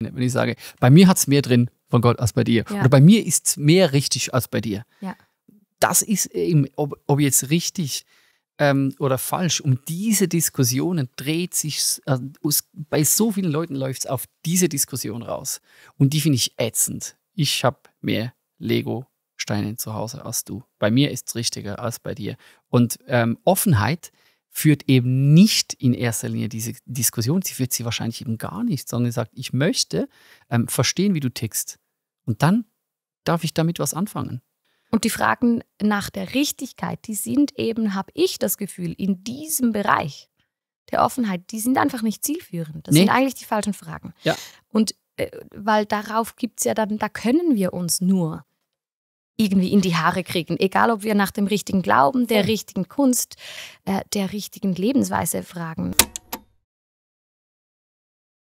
wenn ich sage, bei mir hat es mehr drin von Gott als bei dir. Ja. Oder bei mir ist es mehr richtig als bei dir. Ja. Das ist eben, ob, ob jetzt richtig ähm, oder falsch, um diese Diskussionen dreht sich, also bei so vielen Leuten läuft es auf diese Diskussion raus. Und die finde ich ätzend. Ich habe mehr Lego-Steine zu Hause als du. Bei mir ist es richtiger als bei dir. Und ähm, Offenheit führt eben nicht in erster Linie diese Diskussion, sie führt sie wahrscheinlich eben gar nicht, sondern sagt, ich möchte ähm, verstehen, wie du tickst. Und dann darf ich damit was anfangen. Und die Fragen nach der Richtigkeit, die sind eben, habe ich das Gefühl, in diesem Bereich der Offenheit, die sind einfach nicht zielführend. Das nee. sind eigentlich die falschen Fragen. Ja. Und äh, weil darauf gibt es ja dann, da können wir uns nur irgendwie in die Haare kriegen. Egal, ob wir nach dem richtigen Glauben, der richtigen Kunst, äh, der richtigen Lebensweise fragen.